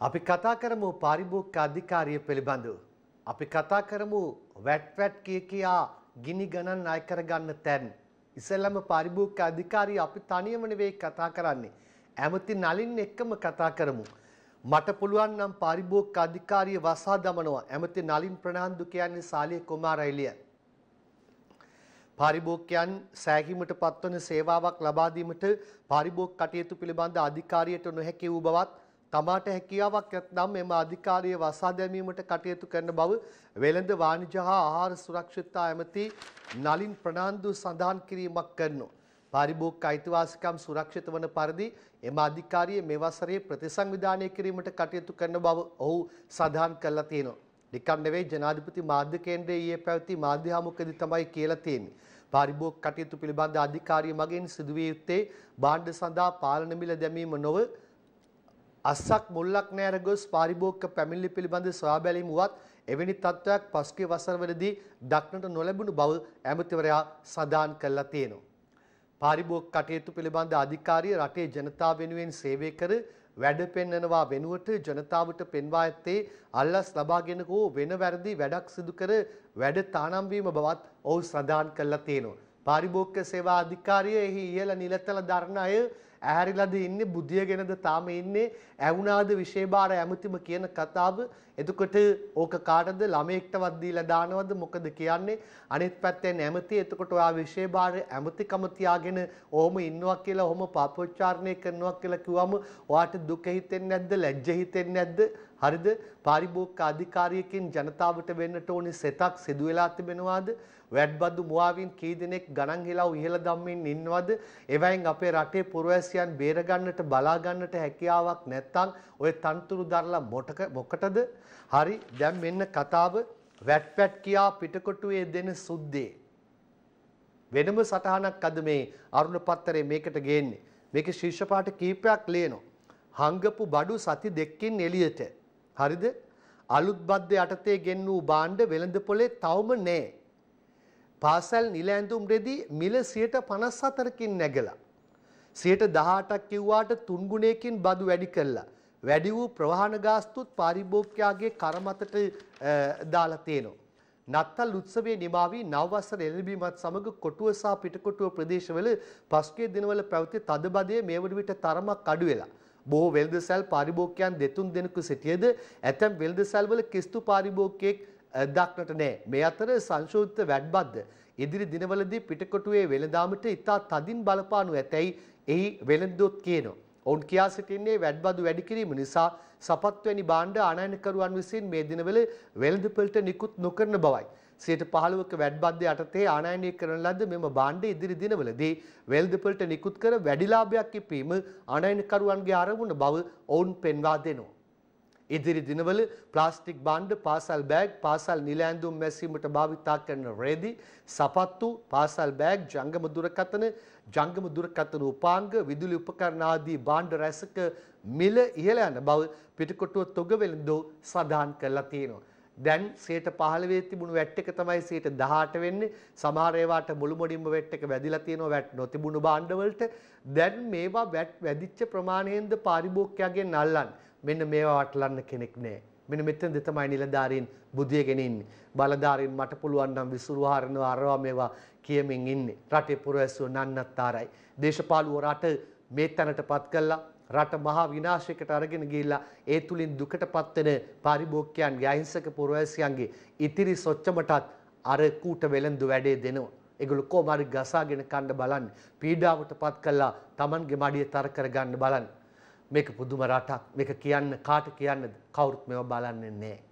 අපි කතා කරමු පාරිභෝගික අධිකාරිය පිළිබඳව. අපි කතා කරමු වැට් වැට් කිය කියා ගිනි ගණන් අය කරගන්න තැන්. ඉස්සෙල්ලම පාරිභෝගික අධිකාරිය අපි තනියම නෙවෙයි කතා කරන්නේ. ඇමති නලින් එක්කම කතා කරමු. මට පුළුවන් නම් පාරිභෝගික අධිකාරිය වසා දමනවා. ඇමති නලින් ප්‍රනාන්දු කියන්නේ සාලිය කුමාරයිලිය. පාරිභෝගිකයන් සෑහීමට පත්වන සේවාවක් ලබා දීමට පාරිභෝගික කටයුතු පිළිබඳ අධිකාරියට නොහැකි වූ බවත් තමාට හැකියාවක් ඇත්නම් එම අධිකාරිය වසා දැමීමට කටයුතු කරන බව වෙළඳ වාණිජ හා ආහාර සුරක්ෂිතතා ඇමති නලින් ප්‍රනාන්දු සඳහන් කිරීමක් කරනවා. පාරිභෝගික අයිතිවාසිකම් සුරක්ෂිත වන පරිදි එම අධිකාරිය මේ වසරේ ප්‍රතිසංවිධානය කිරීමට කටයුතු කරන බව ඔහු සඳහන් කරලා තියෙනවා. නිකන් නෙවෙයි ජනාධිපති මාධ්‍ය කේන්ද්‍රයේ ඊයේ පැවති මාධ්‍ය හමුවකදී තමයි කියලා තියෙන්නේ. පාරිභෝගික කටයුතු පිළිබඳ අධිකාරිය මගින් සිදුවිය යුත්තේ භාණ්ඩ සඳහා පාලන මිල දැමීම නොවේ අස්සක් මුල්ලක් නෑර ගොස් පාරිභෝගික පැමිණිලි පිළිබඳ සොයා බැලීම වුවත් එවැනි තත්ත්වයක් පසුගිය වසරවලදී දක්නට නොලැබුණු බව ඇමතිවරයා සඳහන් කළා තියෙනවා. පාරිභෝගික කටයුතු පිළිබඳ අධිකාරිය රටේ ජනතාව වෙනුවෙන් සේවය කර වැඩ පෙන්වනවා වෙනුවට ජනතාවට පෙන්වා ඇත්තේ අල්ලස් ලබාගෙන හෝ වෙන වැරදි වැඩක් සිදු කර වැඩ තානම් වීම බවත් ඔහු සඳහන් කළා තියෙනවා. පාරිභෝගික සේවා අධිකාරිය එහි ඉහළ නිලතල දරණ අය ඇහැරිලද ඉන්නේ බුදියගෙනද තාම ඉන්නේ ඇවුනාද විශේෂ ඇමතිම කියන කතාව එතකොට ඕක කාටද ළමයෙක්ටවත් දීලා දානවද මොකද කියන්නේ අනිත් පැත්තෙන් ඇමති එතකොට ඔයා විශේෂ භාර ඇමතිකම තියාගෙන ඔහොම ඉන්නවා කියලා ඔහොම පාපෝච්චාරණය කරනවා කියලා කිව්වම ඔයාට දුක හිතෙන්නේ නැද්ද ලැජ්ජ හිතෙන්නේ නැද්ද හරිද පාරිභෝගික අධිකාරියකින් ජනතාවට වෙන්නට ඕනේ සෙතක් සිදු වෙලා තිබෙනවාද වැඩ්බදු මුවාවින් කී දෙනෙක් ගණන් හෙලා ඉහළ ධම්මින් ඉන්නවද? එවයින් අපේ රටේ පුරවැසියන් බේර ගන්නට බලා ගන්නට හැකියාවක් නැත්නම් ওই තනතුරු දරලා මොටක මොකටද? හරි දැන් මෙන්න කතාව වැට්පැට් කියා පිටකොටුවේ දෙන සුද්දේ. වෙනම සටහනක් අද මේ අරුණ පත්තරේ මේකට ගේන්නේ. මේකේ ශීර්ෂ පාට කීපයක් ලියනවා. හංගපු බඩු සති දෙකකින් එළියට. හරිද? අලුත් බද්ද යටතේ ගෙන් වූ බාණ්ඩ වෙළඳ පොලේ තවම නැහැ. පාසල් නිල ඇඳුම් රෙදි මිල 54කින් නැගලා 18ක් කිව්වාට තුන් ගුණයකින් බදු වැඩි කළා. වැඩි වූ ප්‍රවාහන ගාස්තුත් පාරිභෝගිකයාගේ කරමතට දාලා තියෙනවා. නත්තල් උත්සවයේ නිමා වී නව වසර එළඹීමත් සමග කොටුව සහ පිටකොටුව ප්‍රදේශවල පසුගිය දිනවල පැවති තදබදයේ මේ වන විට තරමක් අඩු වෙලා. බොහෝ වෙළඳසැල් පාරිභෝගිකයන් දෙතුන් දෙනෙකු සිටියද ඇතැම් වෙළඳසැල්වල කිස්තු පාරිභෝගිකයෙක් දක්නට නෑ. මේ අතර සංශෝධිත වැඩ්බද්ද ඉදිරි දිනවලදී පිටකොටුවේ වෙළඳාමට ඉතා තදින් බලපානු ඇතැයි එහි වෙළඳොත් කියනවා. ඔවුන් කියා සිටින්නේ වැඩ්බදු වැඩි කිරීම නිසා සපත්වැනි බාණ්ඩ ආනයනකරුවන් විසින් මේ දිනවල වෙළඳපොළට නිකුත් නොකරන බවයි. සියයට පහළවක වැඩ්බද්ද යටතේ ආනයනය කරන ලද මෙම බාණ්ඩ ඉදිරි දිනවලදී වෙළඳපොළට නිකුත් කර වැඩිලාභයක් ඉපීම ආනයනකරුවන්ගේ අරමුණ බව ඔවුන් පෙන්වා දෙනවා. ඉදිරි දිනවල ප්ලාස්ටික් භාණ්ඩ, පාසල් බෑග්, පාසල් නිල ඇඳුම් මැසීමට භාවිතා කරන රෙදි, සපත්තු, පාසල් බෑග්, ජංගම දුරකථන, ජංගම දුරකථන උපාංග, විදුලි උපකරණ ආදී භාණ්ඩ රැසක මිල ඉහළ යන බව පිටකොටුව තොගවෙළඳෝ සඳහන් කරලා තියෙනවා. දැන් 115 තිබුණු වැට් එක තමයි 118 වෙන්නේ. සමහර ඒවාට මුළු මුඩින්ම වැට් එක වැඩිලා තියෙනවා වැට් නොතිබුණු භාණ්ඩ වලට. දැන් මේවා වැට් වැඩිච්ච ප්‍රමාණයෙන්ද පාරිභෝගිකයන්ගෙන් අල්ලන්නේ. මෙන්න මේවා වටලන්න කෙනෙක් නෑ. මෙන්න මෙතනදි තමයි නිලධාරීන් බුදිය ගෙනින්නේ. බලධාරීන් මට පුළුවන් නම් විසුරු හරිනවා අරවා මේවා කියමින් ඉන්නේ. රටේ පුරවැසියෝ නන්නත්තරයි. දේශපාලුව රට මේ තැනටපත් කළා. රට මහා විනාශයකට අරගෙන ගිහිල්ලා ඒ තුලින් දුකටපත් වෙන පරිභෝගිකයන්ගේ අහිංසක පුරවැසියන්ගේ ඉතිරි සොච්චමටත් අර කූට වෙලඳු වැඩේ දෙනවා. ඒගොල්ලෝ කොහොම හරි ගසාගෙන කන්න බලන්නේ. පීඩාවටපත් කළා Tamanගේ මඩිය තර කරගන්න බලන්නේ. මේක පුදුම රටක් මේක කියන්න කාට කියන්නද කවුරුත් මේව බලන්නේ නැහැ.